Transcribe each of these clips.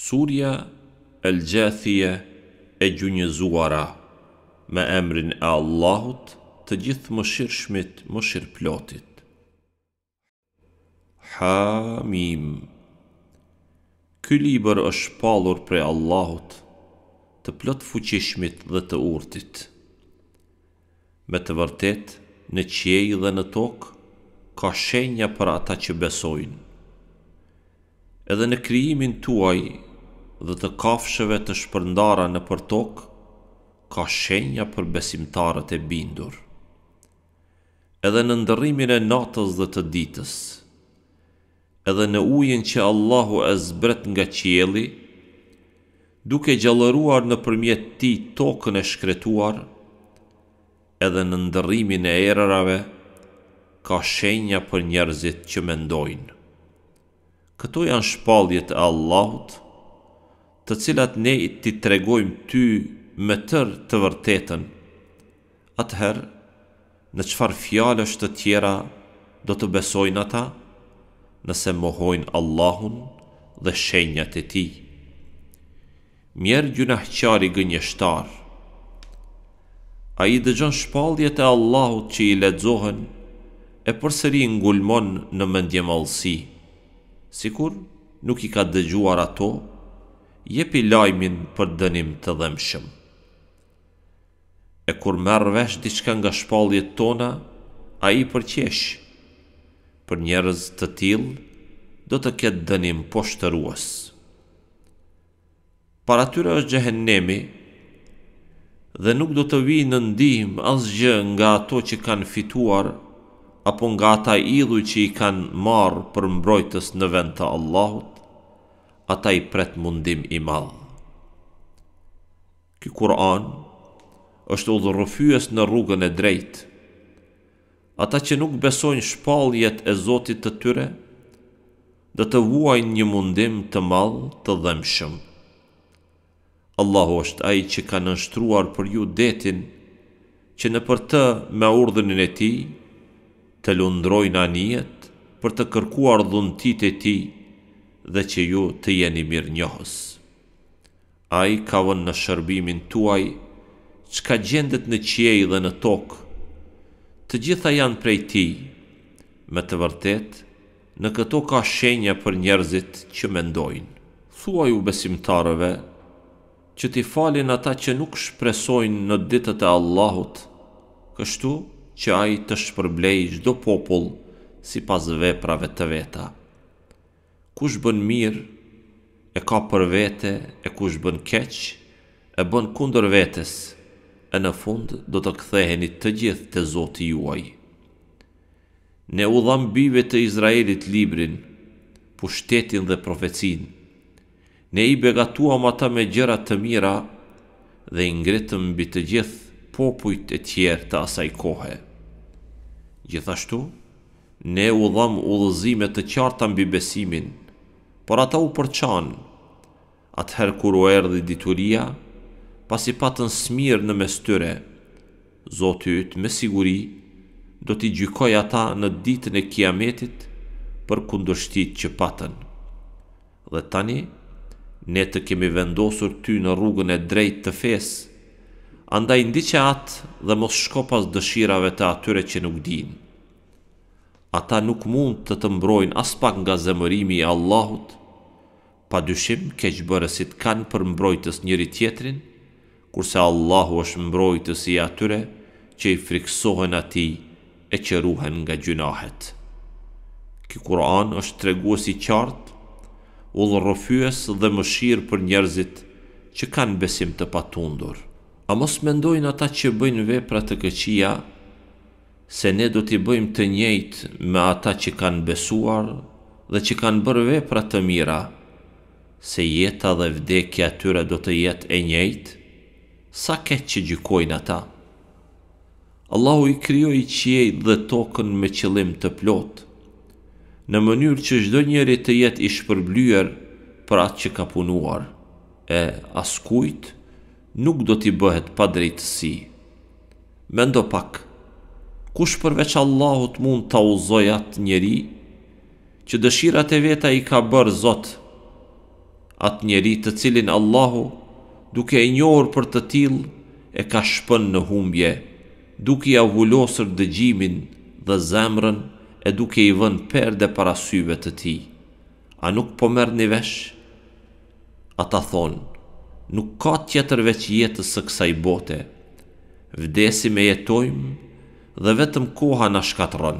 Surja El Gjethie e Gjunjëzuara Me emrin e Allahut të gjithë më shmit, më shirë plotit Hamim Ky liber është palur prej Allahut të plot fuqishmit dhe të urtit Me të vërtet në qiej dhe në tok, ka shenja për ata që besojnë Edhe në krijimin tuaj, dhe të kafshëve të shpërndara në përtok, ka shenja për besimtarët e bindur. Edhe në ndërrimin e natës dhe të ditës, edhe në ujen që Allahu e zbret nga qieli, duke gjallëruar në përmjet ti tokën e shkretuar, edhe në ndërrimin e erërave, ka shenja për njerëzit që mendojnë. Këto janë shpaljet e Allahutë, të cilat ne t'i tregojmë ty më tërë të vërtetën. Atëherë, në qëfar fjallë është të tjera, do të besojnë ata, nëse mohojnë Allahun dhe shenjat e ti. Mjerë Gjunahqari gënjështarë, a i dëgjon shpaldjet e Allahut që i ledzohen, e përsëri ngulmon në mëndje malësi, si kur nuk i ka dëgjuar ato, jepi lajmin për dënim të dhemshëm. E kur merë vesh diçka nga shpalljet tona, a i përqesh. Për njerëz të til, do të ketë dënim poshtëruas. Para tyre është gjehenemi, dhe nuk do të vijë në ndihmë asgjë nga ato që kanë fituar apo nga ata idhuj që i kanë marrë për mbrojtës në vend të Allahut ata i pret mundim i madh. Ky Kur'an është udhërrëfyes në rrugën e drejtë. Ata që nuk besojnë shpalljet e Zotit të tyre, do të vuajnë një mundim të madh të dhëmshëm. Allahu është ai që ka nënshtruar për ju detin që në për të me urdhënin e ti, të lundrojnë anijet për të kërkuar dhuntit e ti dhe që ju të jeni mirë njohës. A i ka vën në shërbimin tuaj, që ka gjendet në qiej dhe në tokë, të gjitha janë prej ti, me të vërtet, në këto ka shenja për njerëzit që mendojnë. Thuaj u besimtarëve, që ti falin ata që nuk shpresojnë në ditët e Allahut, kështu që a i të shpërblej gjdo popullë, si pas veprave të veta kush bën mirë, e ka për vete, e kush bën keq, e bën kundër vetes, e në fund do të ktheheni të gjithë të Zoti juaj. Ne u dham bive të Izraelit librin, pushtetin dhe profecin. Ne i begatuam ata me gjëra të mira dhe i ngritëm mbi të gjithë popujt e tjerë të asaj kohe. Gjithashtu, ne u dham udhëzime të qarta mbi besimin, por ata u përçanë. Atëherë kur u erdhi dituria, pasi patën smirë në mes tyre, Zotë ytë me siguri do t'i gjykoj ata në ditën e kiametit për kundështit që patën. Dhe tani, ne të kemi vendosur ty në rrugën e drejt të fesë, andaj ndi që atë dhe mos shko pas dëshirave të atyre që nuk dinë ata nuk mund të të mbrojnë as pak nga zemërimi i Allahut, pa dyshim keqëbërësit kanë për mbrojtës njëri tjetrin, kurse Allahu është mbrojtës i atyre që i friksohen ati e që ruhen nga gjunahet. Ki Kur'an është treguesi si qartë, udhërrëfyes dhe mëshirë për njerëzit që kanë besim të patundur. A mos mendojnë ata që bëjnë vepra të këqija se ne do t'i bëjmë të njëjtë me ata që kanë besuar dhe që kanë bërë vepra të mira, se jeta dhe vdekja e tyre do të jetë e njëjtë sa ketë që gjykojnë ata. Allahu i krijoi qiejt dhe tokën me qëllim të plot, në mënyrë që çdo njeri të jetë i shpërblyer për atë që ka punuar, e askujt nuk do t'i bëhet pa drejtësi. Mendo pak, kush përveç Allahut mund të auzoj atë njeri, që dëshirat e veta i ka bërë Zot, atë njeri të cilin Allahu, duke e njohër për të til, e ka shpën në humbje, duke i avullosër dëgjimin dhe zemrën, e duke i vën perde para syve të ti. A nuk po mërë një vesh? A ta thonë, nuk ka tjetër veç jetës së kësaj bote, vdesi me jetojmë, dhe vetëm koha na shkatron.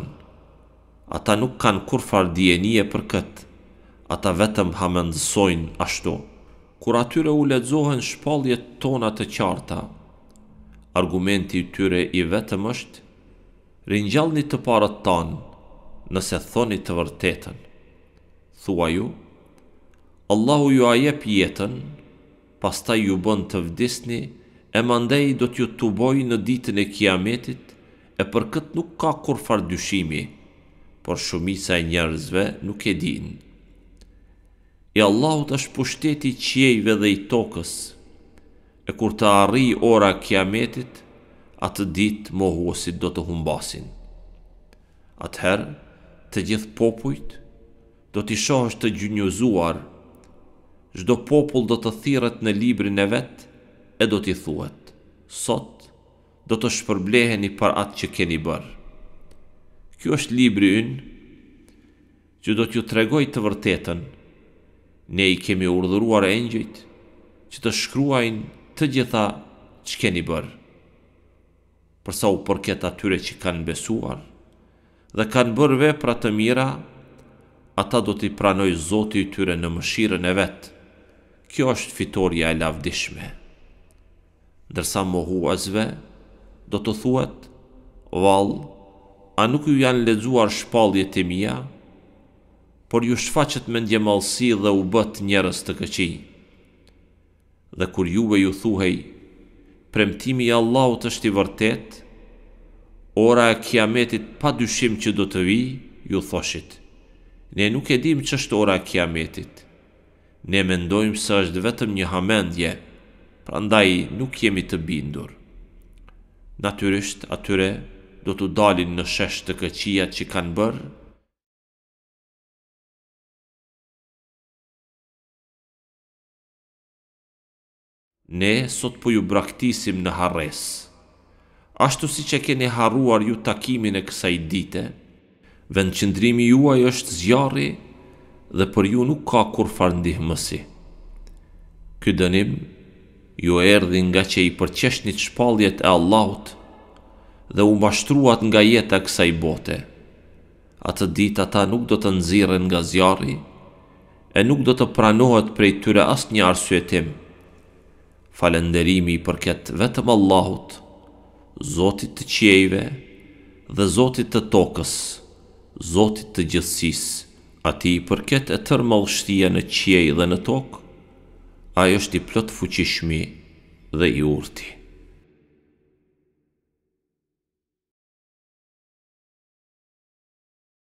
Ata nuk kanë kur farë djenije për këtë, ata vetëm ha ashtu. Kur atyre u ledzohen shpaljet tona të qarta, argumenti i tyre i vetëm është, rinjallni të parët tanë nëse thoni të vërtetën. Thua ju, Allahu ju ajep jetën, pasta ju bën të vdisni, e mandej do t'ju të në ditën e kiametit, e për këtë nuk ka kur farë dyshimi, por shumisa e njerëzve nuk e dinë. E Allahut është pushteti qiejve dhe i tokës, e kur të arri ora kiametit, atë dit mohuosit do të humbasin. Atëherë, të gjithë popujt, do t'i shohësh të gjynjozuar, zdo popull do të thirët në librin e vetë, e do t'i thuet, sot, do të shpërbleheni për atë që keni bërë. Kjo është libri ynë që do t'ju tregoj të vërtetën, ne i kemi urdhuruar e njëjt që të shkruajnë të gjitha që keni bërë. Përsa u përket atyre që kanë besuar dhe kanë bërë vepra të mira, ata do t'i pranoj zoti i tyre në mëshirën e vetë. Kjo është fitorja e lavdishme. Ndërsa mohuazve, azve, do të thuet, Val, a nuk ju janë ledzuar shpalje të mija, por ju shfaqet me ndje malsi dhe u bët njerës të këqi. Dhe kur juve ju thuhej, premtimi i Allahut është i vërtet, ora e kiametit pa dyshim që do të vi, ju thoshit. Ne nuk e dim që është ora e kiametit, ne mendojmë së është vetëm një hamendje, pra ndaj nuk jemi të bindur natyrisht atyre do të dalin në shesh të këqia që kanë bërë, Ne sot po ju braktisim në harres. Ashtu si që keni harruar ju takimin e kësaj dite, vendqëndrimi juaj është zjarri dhe për ju nuk ka kur farë mësi. Këtë dënim ju erdhin nga që i përqeshnit një shpaljet e Allahut dhe u mashtruat nga jetë e kësa i bote. Atë ditë ata nuk do të nëzirën nga zjarri e nuk do të pranohet prej tyre asë një arsuetim. Falenderimi i përket vetëm Allahut, Zotit të qjejve dhe Zotit të tokës, Zotit të gjithsis, ati i përket e tërmë ushtia në qjej dhe në tokë, ajo është i plot fuqishmi dhe i urti.